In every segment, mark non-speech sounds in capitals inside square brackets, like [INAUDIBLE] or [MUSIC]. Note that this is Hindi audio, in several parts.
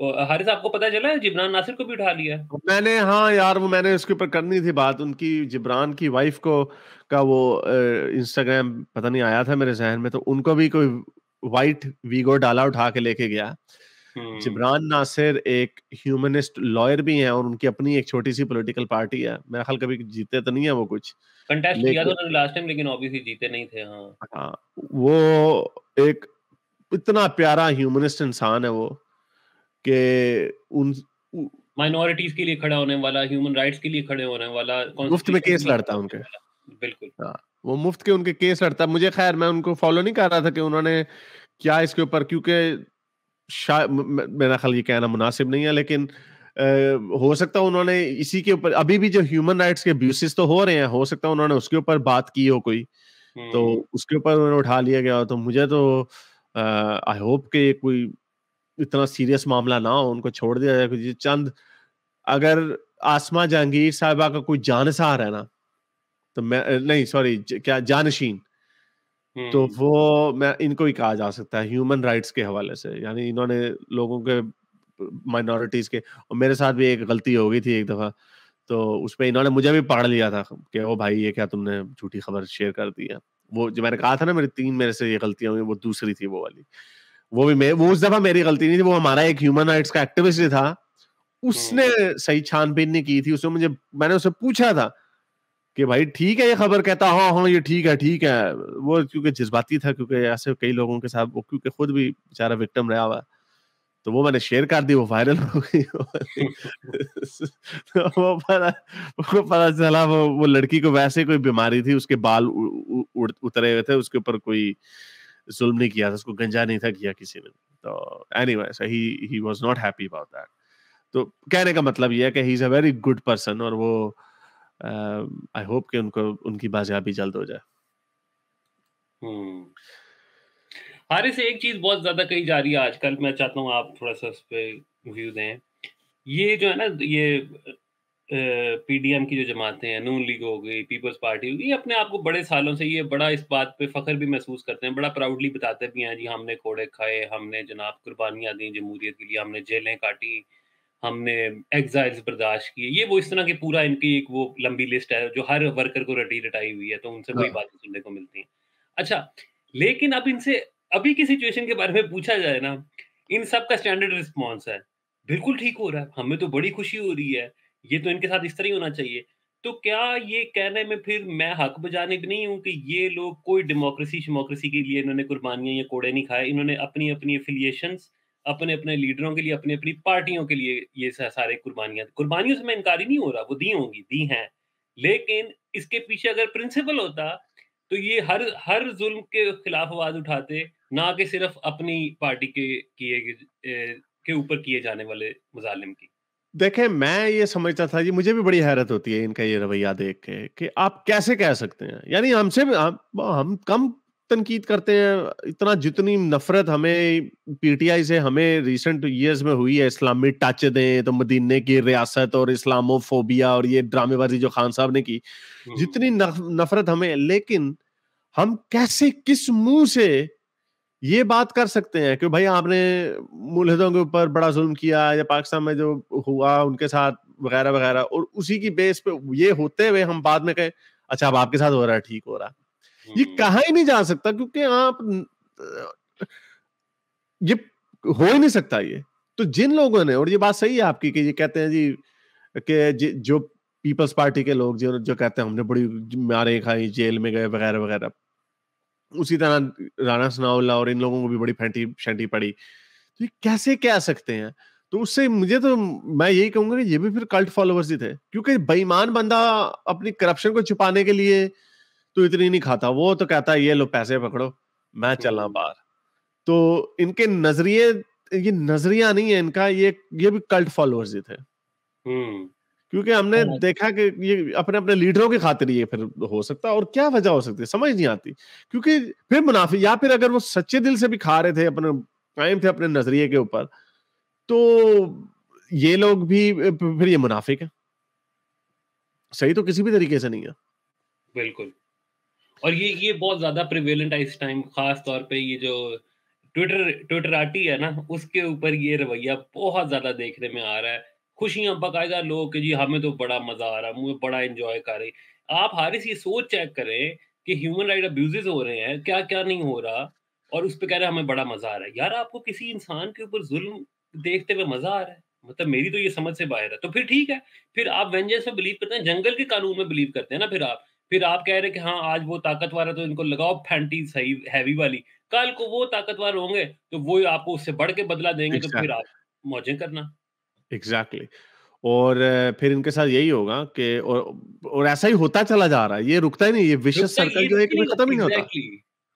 हारिस आपको पता चला है जिब्रान नासिर को भी उठा लिया मैंने हाँ यार वो मैंने उसके ऊपर करनी थी बात उनकी जिब्रान की वाइफ को का वो इंस्टाग्राम पता नहीं आया था मेरे जहन में तो उनको भी कोई वाइट वीगो डाला उठा के लेके गया हम्म। जिब्रान नासिर एक ह्यूमनिस्ट लॉयर भी हैं और उनकी अपनी एक छोटी सी पॉलिटिकल पार्टी है मेरा ख्याल कभी जीते तो नहीं है वो कुछ कंटेस्ट किया तो उन्होंने लास्ट टाइम लेकिन ऑब्वियसली जीते नहीं थे हाँ हाँ वो एक इतना प्यारा ह्यूमनिस्ट इंसान है वो कि उन माइनॉरिटीज के लिए खड़ा होने वाला ह्यूमन राइट्स के लिए खड़े होने वाला मुफ्त में केस लड़ता है उनके बिल्कुल हाँ वो मुफ्त के उनके केस लड़ता मुझे खैर मैं उनको फॉलो नहीं कर रहा था कि उन्होंने क्या इसके ऊपर क्योंकि मेरा ख्याल ये कहना मुनासिब नहीं है लेकिन आ, हो सकता है उन्होंने इसी के ऊपर अभी भी जो ह्यूमन राइट्स के अब्यूसिस तो हो रहे हैं हो सकता है उन्होंने उसके ऊपर बात की हो कोई तो हम्म। उसके ऊपर उन्होंने उठा लिया गया तो मुझे तो आई होप के कोई इतना सीरियस मामला ना हो उनको छोड़ दिया जाए चंद अगर आसमा जहांगीर साहिबा का कोई जानसार है ना तो मैं नहीं सॉरी क्या जानशीन तो हम्म। वो मैं इनको ही कहा जा सकता है ह्यूमन राइट्स के हवाले से यानी इन्होंने लोगों के माइनॉरिटीज के और मेरे साथ भी एक गलती हो गई थी एक दफा तो उसमें इन्होंने मुझे भी पढ़ लिया था कि ओ भाई ये क्या तुमने झूठी खबर शेयर कर दी है वो जो मैंने कहा था ना मेरे तीन मेरे से ये गलतियां हुई वो दूसरी थी वो वाली वो भी मैं वो उस दफा मेरी गलती नहीं थी वो हमारा एक ह्यूमन राइट्स का एक्टिविस्ट था उसने हम्म। सही छानबीन नहीं की थी उसने मुझे मैंने उससे पूछा था कि भाई ठीक है ये खबर कहता हाँ हाँ ये ठीक है ठीक है वो क्योंकि जज्बाती था क्योंकि ऐसे कई लोगों के साथ वो क्योंकि खुद भी बेचारा विक्टिम रहा हुआ तो वो मैंने शेयर कर दी वो वायरल हो गई तो [LAUGHS] वो पता वो पता चला वो वो लड़की को वैसे कोई बीमारी थी उसके बाल उड़ उतरे हुए थे उसके ऊपर कोई जुल्म नहीं किया था उसको गंजा नहीं था किया किसी ने तो any so he was not happy about that तो कहने का मतलब यह है कि he is a very good person और वो आई uh, होप कि उनको उनकी बाजियाबी जल्द हो जाए हमारे हम्म। से एक चीज बहुत ज्यादा कही जा रही है आजकल मैं चाहता हूँ आप थोड़ा सा उस पर व्यू दें ये जो है ना ये पीडीएम की जो जमातें हैं नून लीग हो गई पीपल्स पार्टी हो गई अपने आप को बड़े सालों से ये बड़ा इस बात पे फखर भी महसूस करते हैं बड़ा प्राउडली बताते भी हैं जी हमने कोड़े खाए हमने जनाब कुर्बानियां दी जमहूरियत के लिए हमने जेलें काटी हमने एग्जाइल्स बर्दाश्त किए ये वो इस तरह की पूरा इनकी एक वो लंबी लिस्ट है जो हर वर्कर को रटी रटाई हुई है तो उनसे वही हाँ। बातें सुनने को मिलती हैं अच्छा लेकिन अब इनसे अभी की सिचुएशन के बारे में पूछा जाए ना इन सब का स्टैंडर्ड रिस्पॉन्स है बिल्कुल ठीक हो रहा है हमें तो बड़ी खुशी हो रही है ये तो इनके साथ इस तरह ही होना चाहिए तो क्या ये कहने में फिर मैं हक बजाने भी नहीं हूँ कि ये लोग कोई डेमोक्रेसी शमोक्रेसी के लिए इन्होंने कुर्बानियां या कोड़े नहीं खाए इन्होंने अपनी अपनी एफिलियशन अपने अपने लीडरों के लिए अपनी अपनी पार्टियों के लिए ये सारे कुर्बानियां कुर्बानियों से मैं इनकार ही नहीं हो रहा वो दी होंगी दी हैं लेकिन इसके पीछे अगर प्रिंसिपल होता तो ये हर हर जुल्म के खिलाफ आवाज उठाते ना कि सिर्फ अपनी पार्टी के किए के ऊपर किए जाने वाले मुजालिम की देखे मैं ये समझता था जी मुझे भी बड़ी हैरत होती है इनका ये रवैया देख के कि आप कैसे कह सकते हैं यानी हमसे हम, हम कम तनकीद करते हैं इतना जितनी नफरत हमें पीटीआई से हमें रिसेंट ईयर्स में हुई है इस्लामी टच दें तो मदीने की रियासत और इस्लामोफोबिया और ये ड्रामेबाजी जो खान साहब ने की जितनी नफरत हमें लेकिन हम कैसे किस मुंह से ये बात कर सकते हैं कि भाई आपने मुलहदों के ऊपर बड़ा जुल्म किया या पाकिस्तान में जो हुआ उनके साथ वगैरह वगैरह और उसी की बेस पे ये होते हुए हम बाद में कहे अच्छा अब आपके साथ हो रहा है ठीक हो रहा ये हम्म। कहा ही नहीं जा सकता क्योंकि आप ये हो ही नहीं सकता ये तो जिन लोगों ने और ये बात सही है आपकी कि ये कहते हैं जी के जो पीपल्स पार्टी के लोग जो जो कहते हैं हमने बड़ी मारे खाई जेल में गए वगैरह वगैरह उसी तरह राणा सनाउल्ला और इन लोगों को भी बड़ी फैंटी शैंटी पड़ी तो ये कैसे कह सकते हैं तो उससे मुझे तो मैं यही कहूंगा कि ये भी फिर कल्ट फॉलोअर्स ही थे क्योंकि बेईमान बंदा अपनी करप्शन को छुपाने के लिए तो इतनी नहीं खाता वो तो कहता है ये लो पैसे पकड़ो मैं चला हम्म। बाहर तो इनके नजरिए ये नजरिया नहीं है इनका ये ये भी कल्ट फॉलोअर्स ही थे हम्म क्योंकि हमने हाँ। देखा कि ये अपने अपने लीडरों की खातिर ये फिर हो सकता है और क्या वजह हो सकती है समझ नहीं आती क्योंकि फिर मुनाफी या फिर अगर वो सच्चे दिल से भी खा रहे थे अपने कायम थे अपने नजरिए के ऊपर तो ये लोग भी फिर ये मुनाफिक है सही तो किसी भी तरीके से नहीं है बिल्कुल और ये ये बहुत ज्यादा प्रिवेलेंट है इस टाइम खास तौर पे ये जो ट्विटर ट्विटर आटी है ना उसके ऊपर ये रवैया बहुत ज्यादा देखने में आ रहा है खुशियां बाकायदा लोग कि जी हमें तो बड़ा मजा आ रहा मुझे बड़ा इंजॉय कर रही आप हारिस ये सोच चेक करें कि ह्यूमन राइट अब्यूजेस हो रहे हैं क्या क्या नहीं हो रहा और उस पर कह रहे हैं हमें बड़ा मजा आ रहा है यार आपको किसी इंसान के ऊपर जुल्म देखते हुए मजा आ रहा है मतलब मेरी तो ये समझ से बाहर है तो फिर ठीक है फिर आप वेंजेंस में बिलीव करते हैं जंगल के कानून में बिलीव करते हैं ना फिर आप फिर आप कह रहे हैं कि हाँ आज वो ताकतवर है तो इनको लगाओ फैंटी सही हैवी वाली कल को वो ताकतवर होंगे तो वो आपको उससे बढ़ के बदला देंगे तो अच्छा। फिर आप मौजें करना एग्जैक्टली exactly. और फिर इनके साथ यही होगा कि और और ऐसा ही होता चला जा रहा है ये रुकता ही नहीं ये विशेष सर्कल जो एक खत्म ही नहीं होता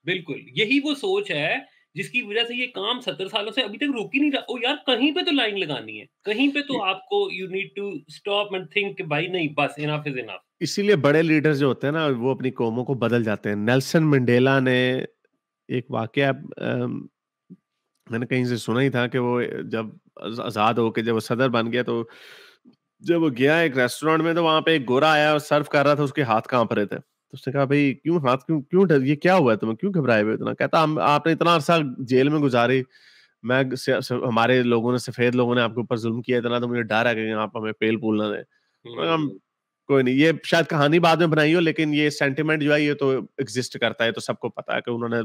बिल्कुल यही वो सोच है जिसकी वजह से ये काम सत्तर सालों से अभी तक रुक ही नहीं रहा ओ यार कहीं पे तो लाइन लगानी है कहीं पे तो आपको you need to stop and think भाई नहीं बस इनफ इज इनफ इसीलिए बड़े लीडर्स जो होते हैं ना वो अपनी कौमों को बदल जाते हैं नेल्सन मंडेला ने एक वाक्य मैंने कहीं से सुना ही था कि वो जब आज़ाद होके जब वो सदर बन गया तो जब वो गया एक रेस्टोरेंट में तो वहां पे एक गोरा आया और सर्व कर रहा था उसके हाथ कांप रहे थे तो उसने कहा भाई क्यों हाथ क्यों क्यों डर ये क्या हुआ है तुम्हें क्यों घबराए हुए इतना कहता हम आपने इतना अरसा जेल में गुजारी मैं हमारे लोगों ने सफेद लोगों ने आपके ऊपर जुल्म किया इतना तो मुझे डर है कि आप हमें पेल पूल ना दें तो हम्म। कोई नहीं ये शायद कहानी बाद में बनाई हो लेकिन ये सेंटिमेंट जो है ये तो एग्जिस्ट करता है तो सबको पता है कि उन्होंने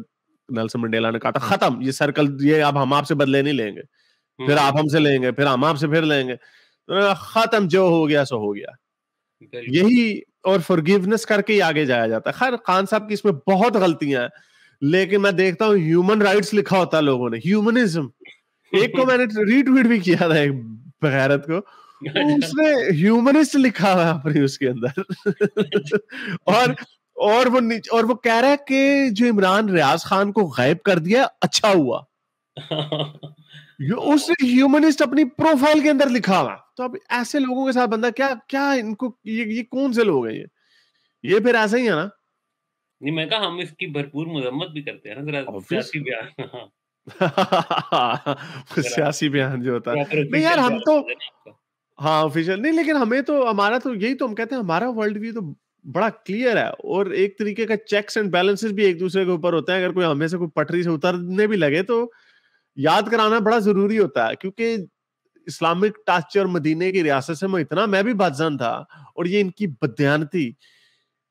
नेल्सन मंडेला ने कहा था हाँ। खत्म ये सर्कल ये अब हम आपसे बदले नहीं लेंगे फिर हम्म। आप हमसे लेंगे फिर हम आपसे फिर लेंगे तो खत्म जो हो गया सो हो गया यही और फॉरगिवनेस करके ही आगे जाया जाता है खैर खान साहब की इसमें बहुत गलतियां हैं लेकिन मैं देखता हूँ ह्यूमन राइट्स लिखा होता है लोगों ने ह्यूमनिज्म एक को मैंने रीट्वीट [LAUGHS] भी किया था एक बगैरत को [LAUGHS] उसने ह्यूमनिस्ट लिखा हुआ अपनी उसके अंदर [LAUGHS] और और वो और वो कह रहा है कि जो इमरान रियाज खान को गायब कर दिया अच्छा हुआ उसने ह्यूमनिस्ट अपनी प्रोफाइल के अंदर लिखा हुआ तो अब ऐसे लोगों के साथ बंदा क्या क्या इनको ये ये कौन से लोग हैं ये ये फिर ऐसा ही है ना नहीं मैं कहा हम इसकी भरपूर मजम्मत भी करते हैं ना सियासी बयान [LAUGHS] सियासी बयान जो होता है नहीं यार हम तो हाँ ऑफिशियल नहीं लेकिन हमें तो हमारा तो यही तो हम कहते हैं हमारा वर्ल्ड व्यू तो बड़ा क्लियर है और एक तरीके का चेक्स एंड बैलेंसेस भी एक दूसरे के ऊपर होते हैं अगर कोई हमें से कोई पटरी से उतरने भी लगे तो याद कराना बड़ा जरूरी होता है क्योंकि इस्लामिक टच और मदीने की रियासत से मैं इतना मैं भी बदजन था और ये इनकी बदयानती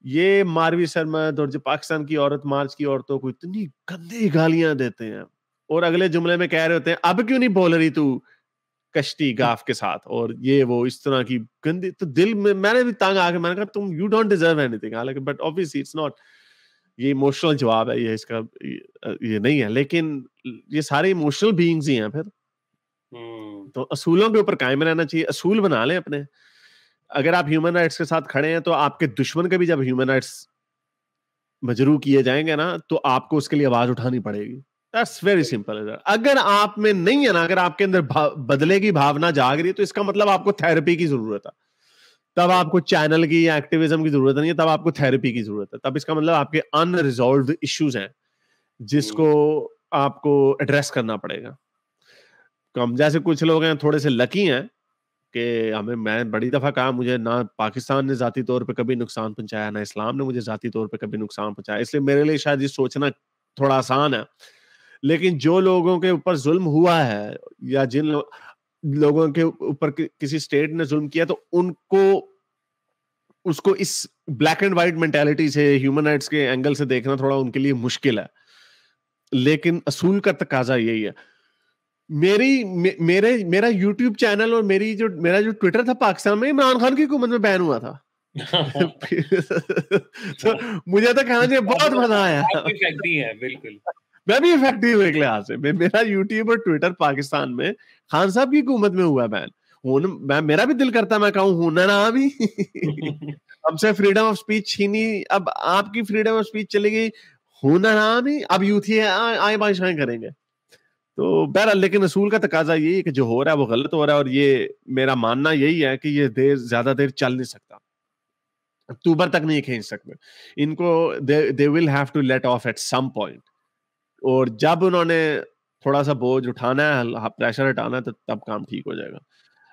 ये मारवी सरमद और जो पाकिस्तान की औरत मार्च की औरतों को इतनी गंदी गालियां देते हैं और अगले जुमले में कह रहे होते हैं अब क्यों नहीं बोल रही तू कश्ती गाफ के साथ और ये वो इस तरह की गंदी तो दिल में मैंने भी तंग आके मैंने कहा तुम यू डोंट डिजर्व एनीथिंग हालांकि बट ऑब्वियसली इट्स नॉट ये इमोशनल जवाब है ये इसका ये नहीं है लेकिन ये सारे इमोशनल बीइंग्स ही हैं फिर hmm. तो असूलों के ऊपर कायम रहना चाहिए असूल बना लें अपने अगर आप ह्यूमन राइट्स के साथ खड़े हैं तो आपके दुश्मन के भी जब ह्यूमन राइट्स मजरू किए जाएंगे ना तो आपको उसके लिए आवाज उठानी पड़ेगी दैट्स वेरी सिंपल अगर आप में नहीं है ना अगर आपके अंदर बदले की भावना जाग रही है तो इसका मतलब आपको थेरेपी की जरूरत है तब आपको चैनल की या एक्टिविज्म की जरूरत नहीं है तब आपको थेरेपी की जरूरत है तब इसका मतलब आपके अनरिजोल्व इश्यूज हैं जिसको hmm. आपको एड्रेस करना पड़ेगा कम जैसे कुछ लोग हैं थोड़े से लकी हैं कि हमें मैं बड़ी दफ़ा कहा मुझे ना पाकिस्तान ने ज़ाती तौर पे कभी नुकसान पहुंचाया ना इस्लाम ने मुझे ज़ाती तौर पे कभी नुकसान पहुंचाया इसलिए मेरे लिए शायद ये सोचना थोड़ा आसान है लेकिन जो लोगों के ऊपर जुल्म हुआ है या जिन लो, लोगों के ऊपर कि, किसी स्टेट ने जुल्म किया तो उनको उसको इस ब्लैक एंड व्हाइट मेंटेलिटी से ह्यूमन राइट्स के एंगल से देखना थोड़ा उनके लिए मुश्किल है लेकिन असूल का तकाजा यही है मेरी मे, मेरे मेरा यूट्यूब चैनल और मेरी जो मेरा जो ट्विटर था पाकिस्तान में इमरान खान की हुकूमत में बैन हुआ था [LAUGHS] [LAUGHS] तो मुझे तो कहना चाहिए बहुत मजा आया [LAUGHS] है बिल्कुल मैं भी इफेक्टिव एक लिहाज से मेरा यूट्यूब और ट्विटर पाकिस्तान में खान साहब की हुकूमत में हुआ बैन हूं मैं मेरा भी दिल करता मैं कहूं हूं ना अभी हमसे फ्रीडम ऑफ स्पीच छीनी अब आपकी फ्रीडम ऑफ स्पीच चली गई हूं ना अभी अब यूथ ही आए बादशाह करेंगे तो बहरहाल लेकिन असूल का तकाजा यही है कि जो हो रहा है वो गलत हो रहा है और ये मेरा मानना यही है कि ये देर ज्यादा देर चल नहीं सकता अक्टूबर तक नहीं खींच सकते इनको they will have to let off at some point और जब उन्होंने थोड़ा सा बोझ उठाना है प्रेशर हाँ, हटाना है तो तब काम ठीक हो जाएगा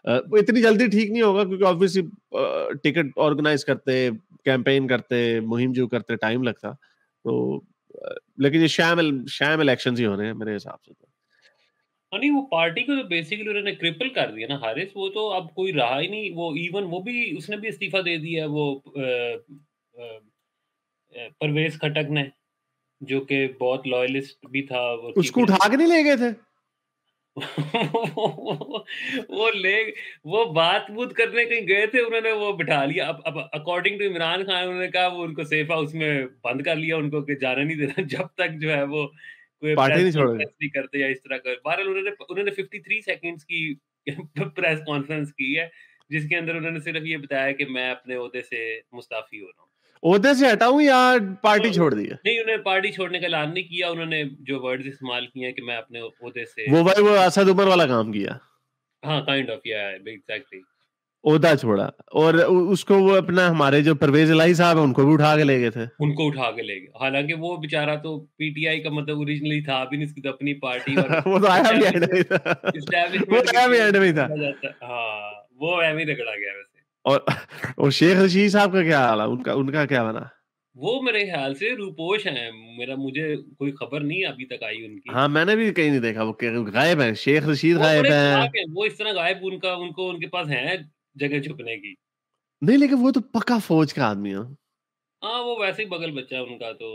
आ, इतनी जल्दी ठीक नहीं होगा क्योंकि ऑब्वियसली टिकट ऑर्गेनाइज करते कैंपेन करते मुहिम जो करते टाइम लगता तो uh, लेकिन ये शैम शैम इलेक्शन ही हो रहे हैं मेरे हिसाब से तो हाँ, नहीं वो पार्टी को तो बेसिकली उन्होंने क्रिपल कर दिया ना हारिस वो तो अब कोई रहा ही नहीं वो इवन वो भी उसने भी इस्तीफा दे दिया वो परवेज खटक ने जो कि बहुत लॉयलिस्ट भी था वो उसको उठा के नहीं ले गए थे [LAUGHS] वो ले वो बात बूत करने कहीं गए थे उन्होंने वो बिठा लिया अब अब अकॉर्डिंग टू इमरान खान उन्होंने कहा वो उनको सेफ हाउस में बंद कर लिया उनको कि जाने नहीं देना [LAUGHS] जब तक जो है वो कोई पार्टी नहीं छोड़ नहीं करते या इस तरह का बहरहाल उन्होंने उन्होंने 53 सेकंड्स की प्रेस [LAUGHS] कॉन्फ्रेंस की है जिसके अंदर उन्होंने सिर्फ ये बताया कि मैं अपने से मुस्ताफी हो रहा हूँ ओहदे से हटाऊं या पार्टी तो, छोड़ दी है नहीं उन्होंने पार्टी छोड़ने का ऐलान नहीं किया उन्होंने जो वर्ड्स इस्तेमाल किए हैं कि मैं अपने ओहदे से वो भाई वो असद उमर वाला काम किया हाँ काइंड ऑफ या एग्जैक्टली ओहदा छोड़ा और उसको वो अपना हमारे जो परवेज इलाही साहब है उनको भी उठा के ले गए थे उनको उठा के ले गए हालांकि वो बेचारा तो पीटीआई का मतलब ओरिजिनली था अभी नहीं उसकी तो अपनी पार्टी और [LAUGHS] वो तो आया भी एंड में था वो आया भी एंड में था हां वो एम ही रगड़ा गया वैसे और और शेख रशीद साहब का क्या हाल है उनका उनका क्या बना वो मेरे ख्याल से रूपोश हैं मेरा मुझे कोई खबर नहीं अभी तक आई उनकी हाँ मैंने भी कहीं नहीं देखा वो गायब है शेख रशीद गायब है वो इस तरह गायब उनका उनको उनके पास है जगह छुपने की नहीं लेकिन वो तो पक्का फौज का आदमी है हाँ वो वैसे ही बगल बच्चा है उनका तो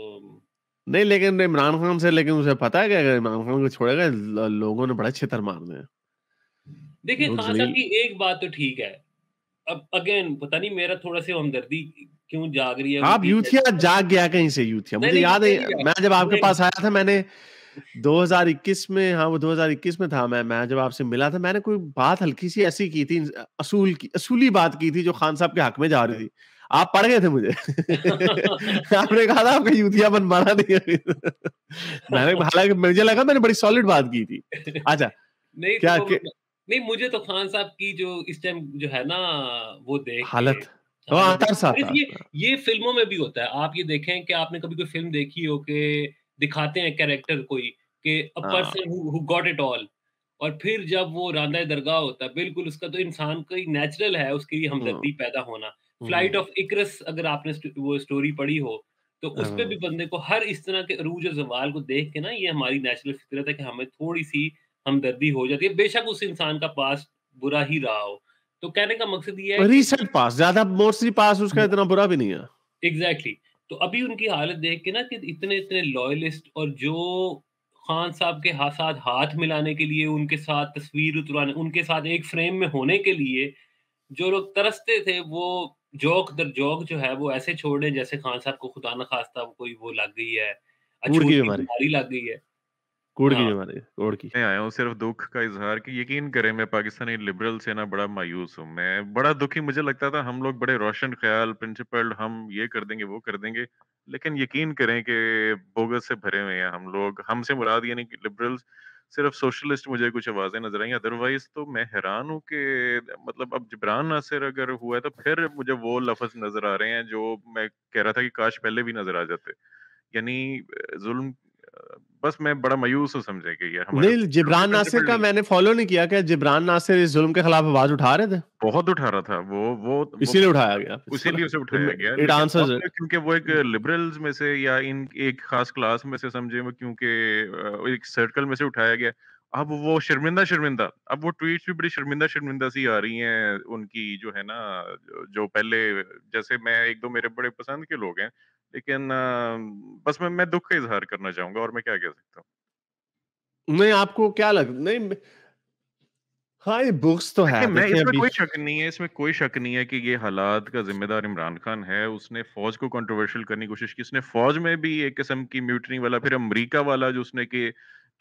नहीं लेकिन इमरान खान से लेकिन उसे पता है कि इमरान खान को छोड़ेगा लोगों ने बड़ा छितर दिया देखिए खान साहब की एक बात तो ठीक है अब अगेन पता नहीं मेरा थोड़ा सा हमदर्दी क्यों जाग रही है आप यूथिया जाग गया कहीं से यूथिया मुझे याद है मैं जब आपके पास आया था मैंने 2021 में हाँ वो 2021 में था मैं मैं जब आपसे मिला था मैंने कोई बात हल्की सी ऐसी की थी असूल की असूली बात की थी जो खान साहब के हक में जा रही थी आप पढ़ गए थे मुझे [LAUGHS] आपने कहा था आपका यूथिया बन मारा नहीं मैंने हालांकि मुझे लगा मैंने बड़ी सॉलिड बात की थी [LAUGHS] अच्छा नहीं क्या तो, नहीं मुझे तो खान साहब की जो इस टाइम जो है ना वो देख हालत तो ये ये फिल्मों में भी होता है आप ये देखें कि आपने कभी कोई फिल्म देखी हो कि दिखाते हैं कैरेक्टर कोई कि अ हाँ। Person who got it all और फिर जब वो रांदा दरगाह होता है बिल्कुल उसका तो इंसान का ही नेचुरल है उसके लिए हमदर्दी हम्म। पैदा होना हम्म, फ्लाइट हम्म। ऑफ इक्रस अगर आपने वो स्टोरी पढ़ी हो तो उस पर भी हाँ। बंदे को हर इस तरह के अरूज और जवाल को देख के ना ये हमारी नेचुरल फितरत है कि हमें थोड़ी सी हमदर्दी हो जाती है बेशक उस इंसान का पास बुरा ही रहा हो तो कहने का मकसद ये है रिसेंट पास ज्यादा मोस्टली पास उसका इतना बुरा भी नहीं है एग्जैक्टली exactly. तो अभी उनकी हालत देख के ना कि इतने इतने लॉयलिस्ट और जो खान साहब के हाथ साथ हाथ मिलाने के लिए उनके साथ तस्वीर उतराने उनके साथ एक फ्रेम में होने के लिए जो लोग तरसते थे वो जोक दर जोक जो है वो ऐसे छोड़ रहे जैसे खान साहब को खुदा न खास्ता कोई वो लग गई है अच्छी बीमारी लग गई है कोड की हाँ। कोड की मैं आया हूँ सिर्फ दुख का इजहार कि यकीन करें मैं पाकिस्तानी लिबरल से ना बड़ा मायूस हूँ मैं बड़ा दुखी मुझे लगता था हम लोग बड़े रोशन ख्याल प्रिंसिपल हम ये कर देंगे वो कर देंगे लेकिन यकीन करें कि बोगस से भरे हुए हैं हम लोग हमसे मुराद यानी कि लिबरल्स सिर्फ सोशलिस्ट मुझे कुछ आवाजें नजर आई अदरवाइज तो मैं हैरान हूँ कि मतलब अब जबरान नासिर अगर हुआ है तो फिर मुझे वो लफज नजर आ रहे हैं जो मैं कह रहा था कि काश पहले भी नजर आ जाते यानी जुल्म बस मैं बड़ा मायूस हूँ समझे कि यार नहीं जिब्रान नासिर का मैंने फॉलो नहीं किया क्या जिब्रान नासिर इस जुल्म के खिलाफ आवाज उठा रहे थे बहुत उठा रहा था वो वो इसीलिए उठाया गया इसीलिए उसे उठाया गया क्योंकि वो एक लिबरल्स में से या इन एक खास क्लास में से समझे क्योंकि एक सर्कल में से उठाया गया अब वो शर्मिंदा शर्मिंदा अब वो ट्वीट्स भी बड़ी शर्मिंदा शर्मिंदा सी आ रही हैं उनकी जो है ना जो पहले जैसे मैं एक दो मेरे बड़े पसंद के लोग हैं लेकिन बस मैं मैं दुख का इजहार करना चाहूंगा और मैं क्या कह सकता हूँ नहीं आपको क्या लग नहीं हाँ ये बुक्स तो है मैं इसमें कोई शक नहीं है इसमें कोई शक नहीं है कि ये हालात का जिम्मेदार इमरान खान है उसने फौज को कंट्रोवर्शियल करने की कोशिश की उसने फौज में भी एक किस्म की म्यूटनी वाला फिर अमेरिका वाला जो उसने के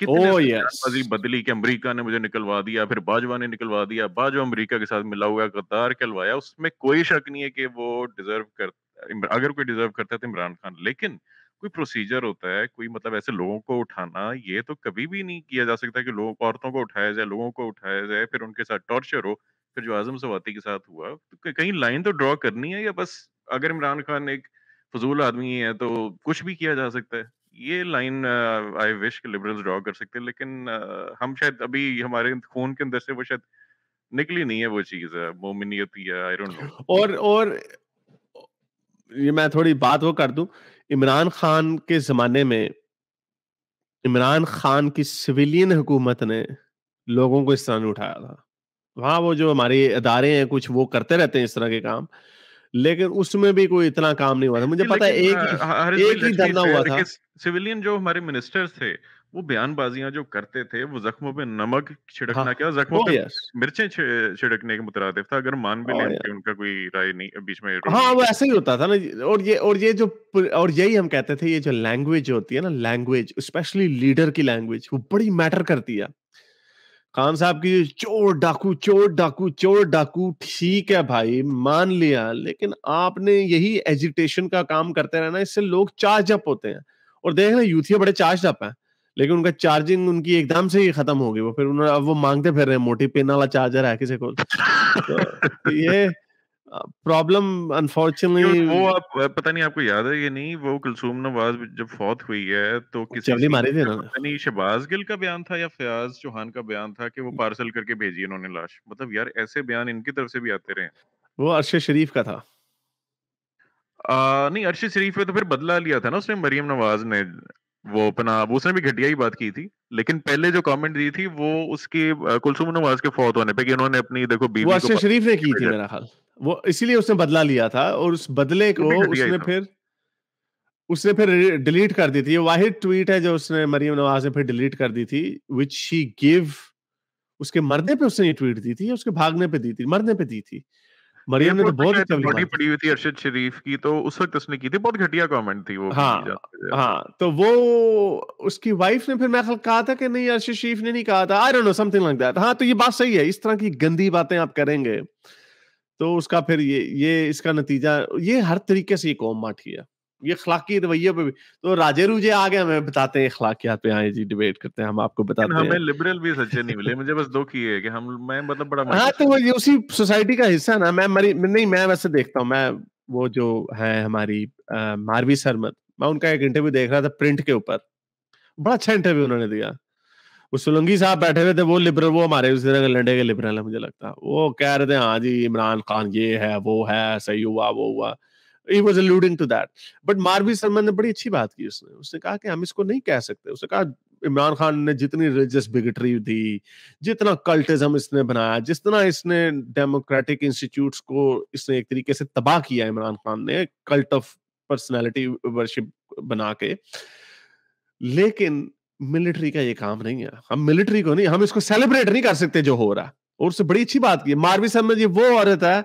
कितने बदली कि अमेरिका ने मुझे निकलवा दिया फिर बाजवा ने निकलवा दिया बाजवा अमेरिका के साथ मिला हुआ कतार कहलवाया उसमें कोई शक नहीं है कि वो डिजर्व करते अगर कोई डिजर्व करता है तो इमरान खान लेकिन कोई प्रोसीजर होता है कोई मतलब ऐसे लोगों को उठाना ये तो कभी भी नहीं किया जा सकता कि लोग औरतों को उठाया जाए लोगों को उठाया जाए फिर उनके साथ टॉर्चर हो फिर जो आजम सवाती के साथ हुआ तो कहीं लाइन तो ड्रॉ करनी है या बस अगर इमरान खान एक फजूल आदमी है तो कुछ भी किया जा सकता है ये लाइन आई विश के लिबरल्स ड्रॉ कर सकते हैं लेकिन uh, हम शायद अभी हमारे खून के अंदर से वो शायद निकली नहीं है वो चीज मोमिनियत या आई डोंट नो और और ये मैं थोड़ी बात वो कर दूं इमरान खान के जमाने में इमरान खान की सिविलियन हुकूमत ने लोगों को इस तरह नहीं उठाया था वहां वो जो हमारे अदारे हैं कुछ वो करते रहते हैं इस तरह के काम लेकिन उसमें भी कोई इतना काम नहीं हुआ था मुझे पता है एक, हाँ, हाँ, एक ही धरना हुआ था सिविलियन जो हमारे मिनिस्टर्स थे वो बयानबाजियां जो करते थे वो जख्मों पे नमक छिड़कना हाँ, क्या जख्मों पे मिर्चें छिड़कने के मुतरदिफ था अगर मान भी हाँ, लेते उनका कोई राय नहीं बीच में हाँ वो ऐसे ही होता था ना और ये और ये जो और यही हम कहते थे ये जो लैंग्वेज होती है ना लैंग्वेज स्पेशली लीडर की लैंग्वेज वो बड़ी मैटर करती है खान साहब की चोर डाकू चोर डाकू चोर डाकू ठीक है भाई मान लिया लेकिन आपने यही एजिटेशन का काम करते रहना इससे लोग चार्ज अप होते हैं और देख रहे यूथिया बड़े चार्ज अप हैं लेकिन उनका चार्जिंग उनकी एकदम से ही खत्म हो गई वो फिर उन्होंने अब वो मांगते फिर रहे हैं मोटी पिन वाला चार्जर है किसी को तो ये प्रॉब्लम अनफॉर्चुनेटली वो आप पता नहीं आपको याद है ये नहीं वो कुलसुम नवाज जब फौत हुई है तो किसी मारे थे ना पता नहीं शहबाज गिल का बयान था या फयाज चौहान का बयान था कि वो पार्सल करके भेजी उन्होंने लाश मतलब यार ऐसे बयान इनकी तरफ से भी आते रहे वो अरशद शरीफ का था आ, नहीं अरशद शरीफ पे तो फिर बदला लिया था ना उसने मरियम नवाज ने वो अपना वो उसने भी घटिया ही बात की थी लेकिन पहले जो कमेंट दी थी वो उसकी कुलसुम नवाज के फौत होने पे कि उन्होंने अपनी देखो बीवी को शरीफ ने की थी मेरा ख्याल वो इसीलिए उसने बदला लिया था और उस बदले को उसने फिर उसने फिर डिलीट कर दी थी ये वाहिद ट्वीट है जो उसने मरियम नवाज ने फिर डिलीट कर दी थी विच शी गिव उसके मरने पे उसने ये ट्वीट दी थी उसके भागने पे दी थी मरने पे दी थी मरियम ने तो बहुत अच्छा लिखा पड़ी हुई थी अरशद शरीफ की तो उस वक्त उसने की थी बहुत घटिया कमेंट थी वो हाँ हाँ तो वो उसकी वाइफ ने फिर मैं कहा था कि नहीं अरशद शरीफ ने नहीं कहा था I don't know something like that हाँ तो ये बात सही है इस तरह की गंदी बातें आप करेंगे तो उसका फिर ये ये इसका नतीजा ये हर तरीके से ये कौम माठी है ये अखलाकी रवैये पे भी तो राजे रूजे आ गए हमें बताते हैं अखलाकियात पे आए जी डिबेट करते हैं हम आपको बताते हैं हमें लिबरल भी सच्चे नहीं मिले मुझे बस [LAUGHS] दो की है कि हम मैं मतलब बड़ा हाँ तो ये उसी सोसाइटी का हिस्सा ना मैं मरी नहीं मैं वैसे देखता हूँ मैं वो जो है हमारी मारवी सरमत मैं उनका एक इंटरव्यू देख रहा था प्रिंट के ऊपर बड़ा अच्छा इंटरव्यू उन्होंने दिया वो सोलंकी साहब बैठे हुए थे वो लिबरल वो हमारे उसी तरह के लंडे के लिबरल है मुझे लगता वो कह रहे थे हाँ जी इमरान खान ये है वो है सही हुआ वो हुआ he was alluding to that but Marvi Salman ने बड़ी अच्छी बात की उसने उसने कहा कि हम इसको नहीं कह सकते उसने कहा इमरान खान ने जितनी रिलीजियस बिगटरी दी जितना कल्टिज्म इसने बनाया जिस तरह इसने डेमोक्रेटिक इंस्टीट्यूट को इसने एक तरीके से तबाह किया इमरान खान ने कल्ट ऑफ पर्सनैलिटी वर्शिप बना के लेकिन मिलिट्री का ये काम नहीं है हम मिलिट्री को नहीं हम इसको सेलिब्रेट नहीं कर सकते जो हो रहा और उससे बड़ी अच्छी बात की मारवी साहब जी वो औरत है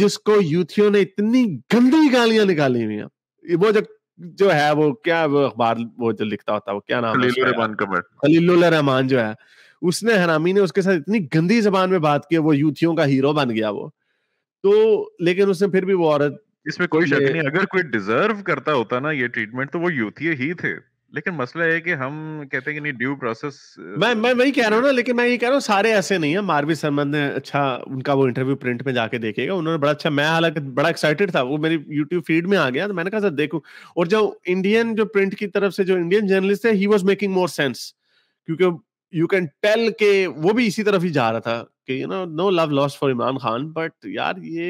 जिसको यूथियों ने इतनी गंदी गालियां निकाली हुई वो जो जो है वो क्या वो अखबार वो जो लिखता होता है वो क्या नाम है खलील रहमान जो है उसने हरामी ने उसके साथ इतनी गंदी जबान में बात की वो यूथियों का हीरो बन गया वो तो लेकिन उसने फिर भी वो औरत इसमें कोई शक नहीं अगर कोई डिजर्व करता होता ना ये ट्रीटमेंट तो वो यूथिये ही थे लेकिन मसला है कि हम कहते हैं कि नहीं ड्यू प्रोसेस मैं मैं वही कह रहा हूँ ना लेकिन मैं ये कह रहा हूँ सारे ऐसे नहीं है मारवी सरमन ने अच्छा उनका वो इंटरव्यू प्रिंट में जाके देखेगा उन्होंने बड़ा अच्छा मैं हालांकि बड़ा एक्साइटेड था वो मेरी यूट्यूब फीड में आ गया तो मैंने कहा सर देखू और जो इंडियन जो प्रिंट की तरफ से जो इंडियन जर्नलिस्ट है he was making more sense क्योंकि यू कैन टेल के वो भी इसी तरफ ही जा रहा था कि you know no love lost for Imran Khan but यार ये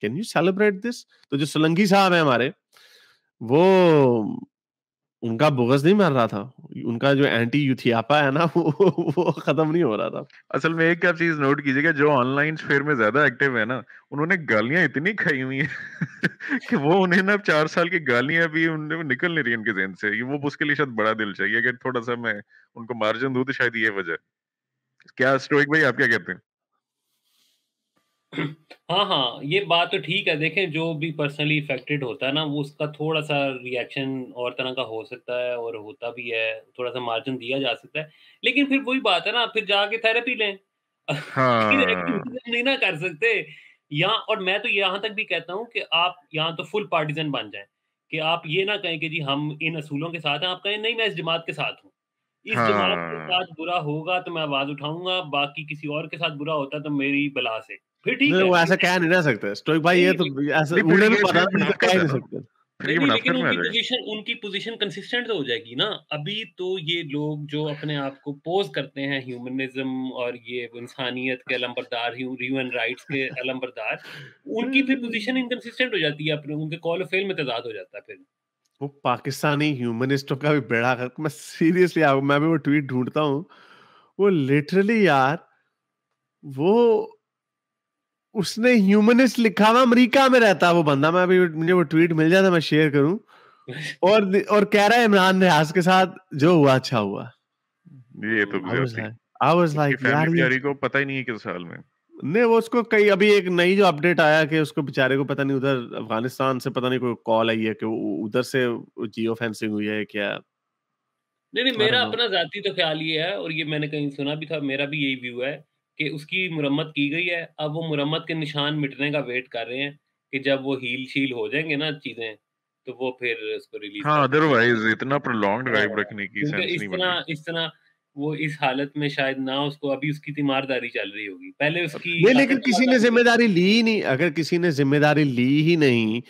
कैन यू सेलिब्रेट दिस तो जो सोलंकी साहब है हमारे वो उनका बोगस नहीं मर रहा था उनका जो एंटी यूथियापा है ना [LAUGHS] वो, वो खत्म नहीं हो रहा था असल में एक क्या चीज नोट कीजिएगा जो ऑनलाइन स्फेयर में ज्यादा एक्टिव है ना उन्होंने गालियां इतनी खाई हुई है [LAUGHS] कि वो उन्हें ना चार साल की गालियां भी उन्हें निकल नहीं रही उनके जेन से वो उसके लिए शायद बड़ा दिल चाहिए अगर थोड़ा सा मैं उनको मार्जिन दू तो शायद ये वजह क्या स्टोइक भाई आप क्या कहते हैं हाँ हाँ ये बात तो ठीक है देखें जो भी पर्सनली इफेक्टेड होता है ना वो उसका थोड़ा सा रिएक्शन और तरह का हो सकता है और होता भी है थोड़ा सा मार्जिन दिया जा सकता है लेकिन फिर वही बात है ना फिर जाके थेरेपी लें हाँ नहीं ना कर सकते यहाँ और मैं तो यहाँ तक भी कहता हूँ कि आप यहाँ तो फुल पार्टीजन बन जाए कि आप ये ना कहें कि जी हम इन असूलों के साथ हैं आप कहें नहीं मैं इस जमात के साथ हूँ इस जमात के हाँ। साथ बुरा होगा तो मैं आवाज उठाऊंगा बाकी किसी और के साथ बुरा होता तो मेरी बला से फिर ठीक है वो ऐसा कह नहीं रह सकते स्टोइक भाई ये तो ऐसा उन्हें भी पता तो नहीं कह नहीं सकते लेकिन उनकी पोजीशन उनकी पोजीशन कंसिस्टेंट तो हो जाएगी ना अभी तो ये लोग जो अपने आप को पोज करते हैं ह्यूमनिज्म और ये इंसानियत के अलम्बरदार ह्यूमन राइट्स के [LAUGHS] अलम्बरदार उनकी फिर पोजीशन इनकंसिस्टेंट हो जाती है अपने उनके कॉल फेल में तजाद हो जाता है फिर वो पाकिस्तानी ह्यूमनिस्टों का भी बेड़ा कर मैं सीरियसली मैं भी वो ट्वीट ढूंढता हूँ वो लिटरली यार वो उसने ह्यूमनिस्ट लिखा हुआ अमेरिका में रहता है वो बंदा मैं अभी मुझे वो ट्वीट मिल जाता तो मैं शेयर करूं और और कह रहा है इमरान रियाज के साथ जो हुआ अच्छा हुआ ये तो आई वाज लाइक यार ये को पता ही नहीं है किस साल में नहीं वो उसको कई अभी एक नई जो अपडेट आया कि उसको बेचारे को पता नहीं उधर अफगानिस्तान से पता नहीं कोई कॉल आई है कि उधर से जियो फेंसिंग हुई है क्या नहीं नहीं मेरा अपना जाती तो ख्याल ये है और ये मैंने कहीं सुना भी था मेरा भी यही व्यू है कि उसकी मुरम्मत की गई है अब वो मुरम्मत के निशान मिटने का वेट कर रहे हैं कि जब वो हील शील हो जाएंगे ना चीजें तो वो फिर उसको रिलीज हाँ अदरवाइज इतना प्रोलॉन्ग ड्राइव हाँ, रखने की सेंस नहीं बनती इस तरह वो इस हालत में शायद ना उसको अभी उसकी तीमारदारी चल रही होगी पहले उसकी लेकिन किसी ने जिम्मेदारी ली नहीं अगर किसी ने जिम्मेदारी ली ही नहीं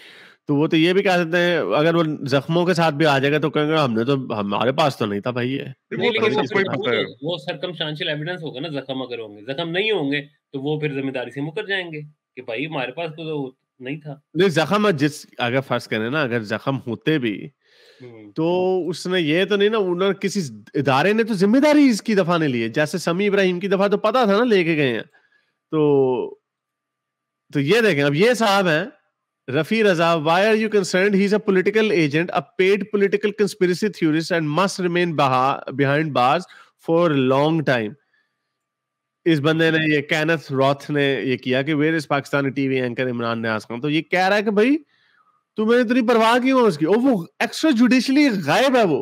तो वो तो ये भी कह सकते हैं अगर वो जख्मों के साथ भी आ जाएगा तो कहेंगे हमने तो हमारे पास तो नहीं था भाई ये वो, सरकम वो एविडेंस होगा ना जख्म अगर होंगे जख्म नहीं होंगे तो वो फिर जिम्मेदारी से मुकर जाएंगे कि भाई हमारे पास तो नहीं था नहीं जख्म जिस अगर फर्ज करें ना अगर जख्म होते भी हम्म। तो उसने ये तो नहीं ना उन्होंने किसी इदारे ने तो जिम्मेदारी इसकी दफा ने ली है जैसे समी इब्राहिम की दफा तो पता था ना लेके गए हैं तो तो ये देखें अब ये साहब हैं Rafi Raza, why are you concerned? He's a political agent, a paid political conspiracy theorist, and must remain baha- behind bars for a long time. इस बंदे ने ये कैनथ रॉथ ने ये किया कि वेर इस पाकिस्तानी टीवी एंकर इमरान ने आज तो ये कह रहा है कि भाई तू मेरी इतनी परवाह क्यों है उसकी और वो एक्स्ट्रा जुडिशियली गायब है वो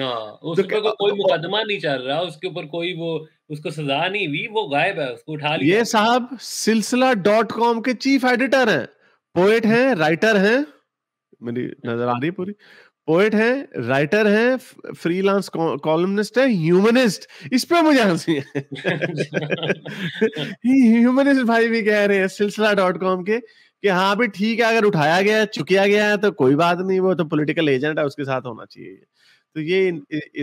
हाँ, उस तो को तो कोई मुकदमा नहीं चल रहा उसके ऊपर कोई वो उसको सजा नहीं हुई वो गायब है उसको उठा लिया ये साहब सिलसिला डॉट कॉम के चीफ एडिटर हैं पोएट हैं राइटर हैं मेरी नजर आ रही है पूरी पोएट हैं राइटर हैं फ्रीलांस कॉलमनिस्ट है ह्यूमनिस्ट इस पे मुझे हंसी है ह्यूमनिस्ट [LAUGHS] भाई भी कह रहे हैं सिलसिला डॉट कॉम के कि हाँ भी ठीक है अगर उठाया गया है चुकिया गया है तो कोई बात नहीं वो तो पॉलिटिकल एजेंट है उसके साथ होना चाहिए तो ये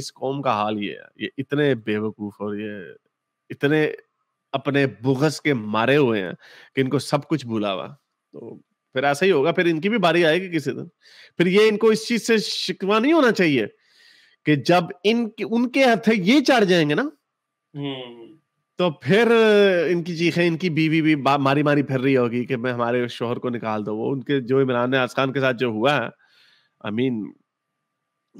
इस कौम का हाल ये है ये इतने बेवकूफ और ये इतने अपने बुगस के मारे हुए हैं कि इनको सब कुछ भूला हुआ तो फिर ऐसा ही होगा फिर इनकी भी बारी आएगी किसी दिन फिर ये इनको इस चीज से शिकवा नहीं होना चाहिए कि जब इनके उनके हथ ये चढ़ जाएंगे ना हम्म। तो फिर इनकी चीखें इनकी बीवी भी मारी मारी फिर रही होगी कि मैं हमारे शोहर को निकाल दो वो उनके जो इमरान आज खान के साथ जो हुआ है आई मीन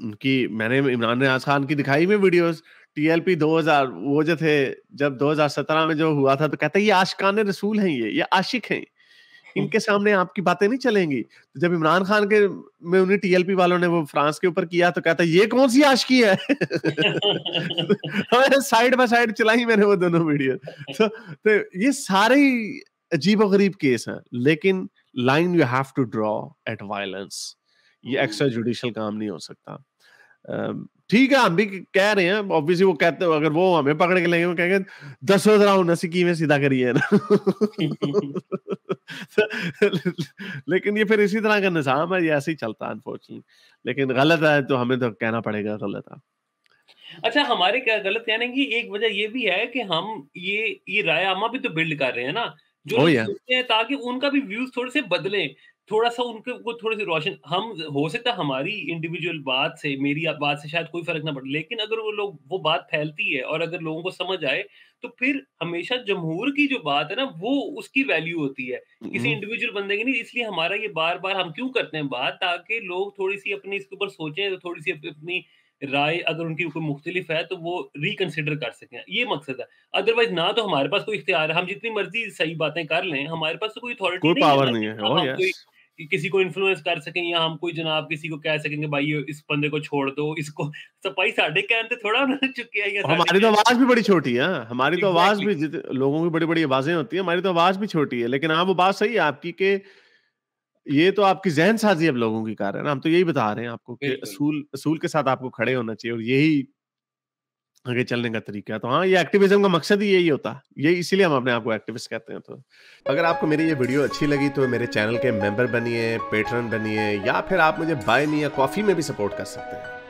उनकी मैंने इमरान आज खान की दिखाई में वीडियोस टीएलपी 2000 वो जो थे जब 2017 में जो हुआ था तो कहते ये आशकान रसूल हैं ये ये आशिक हैं [LAUGHS] इनके सामने आपकी बातें नहीं चलेंगी तो जब इमरान खान के में उन्हें टीएलपी वालों ने वो फ्रांस के ऊपर किया तो कहता ये कौन सी आशकी है [LAUGHS] तो साइड बाय साइड चलाई मैंने वो दोनों वीडियो तो, तो ये सारे अजीब गरीब केस हैं लेकिन line you have to draw at violence ये एक्स्ट्रा हम्म। जुडिशियल काम नहीं हो सकता ठीक है हम भी कह रहे हैं ऑब्वियसली वो कहते हैं अगर वो हमें पकड़ के लेंगे वो कहेंगे दस राउंड नसीकी में सीधा करिए ना [LAUGHS] लेकिन ये फिर इसी तरह का निज़ाम है ये ऐसे ही चलता है अनफॉर्चुनेटली लेकिन गलत है तो हमें तो कहना पड़ेगा गलत है अच्छा हमारे क्या गलत कहने की एक वजह ये भी है कि हम ये ये राय आमा भी तो बिल्ड कर रहे हैं ना जो oh yeah. हैं ताकि उनका भी व्यूज थोड़े से बदले थोड़ा सा उनके को थोड़ी सी रोशन हम हो सकता है हमारी इंडिविजुअल बात से मेरी बात से शायद कोई फर्क ना पड़े लेकिन अगर वो लोग वो बात फैलती है और अगर लोगों को समझ आए तो फिर हमेशा जमहूर की जो बात है ना वो उसकी वैल्यू होती है किसी इंडिविजुअल हम्म। बंदे की नहीं इसलिए हमारा ये बार बार हम क्यों करते हैं बात ताकि लोग थोड़ी सी अपने इसके ऊपर सोचें तो थोड़ी सी अपनी राय अगर उनकी कोई मुख्तलिफ है तो वो रिकनसिडर कर सकें ये मकसद है अदरवाइज ना तो हमारे पास कोई इख्तियार है हम जितनी मर्जी सही बातें कर लें हमारे पास तो कोई अथॉरिटी कोई पावर नहीं है कि किसी को इन्फ्लुएंस कर सकें या हम कोई जनाब किसी को कह सकेंगे भाई इस बंदे को छोड़ दो इसको सब [LAUGHS] तो भाई साढ़े कहने थोड़ा ना [LAUGHS] चुके हैं हमारी तो आवाज भी बड़ी छोटी है हाँ। हमारी तो आवाज भी लोगों की बड़ी बड़ी आवाजें होती है हमारी तो आवाज भी छोटी है लेकिन हाँ वो बात सही है आपकी के ये तो आपकी जहन साजी अब लोगों की कार है ना हम तो यही बता रहे हैं आपको कि असूल असूल के साथ आपको खड़े होना चाहिए और यही आगे चलने का तरीका तो हाँ ये एक्टिविज्म का मकसद ही यही होता है ये इसीलिए हम अपने आप को एक्टिविस्ट कहते हैं तो अगर आपको मेरी ये वीडियो अच्छी लगी तो मेरे चैनल के मेंबर बनिए पेटर्न बनिए या फिर आप मुझे बाय मी या कॉफ़ी में भी सपोर्ट कर सकते हैं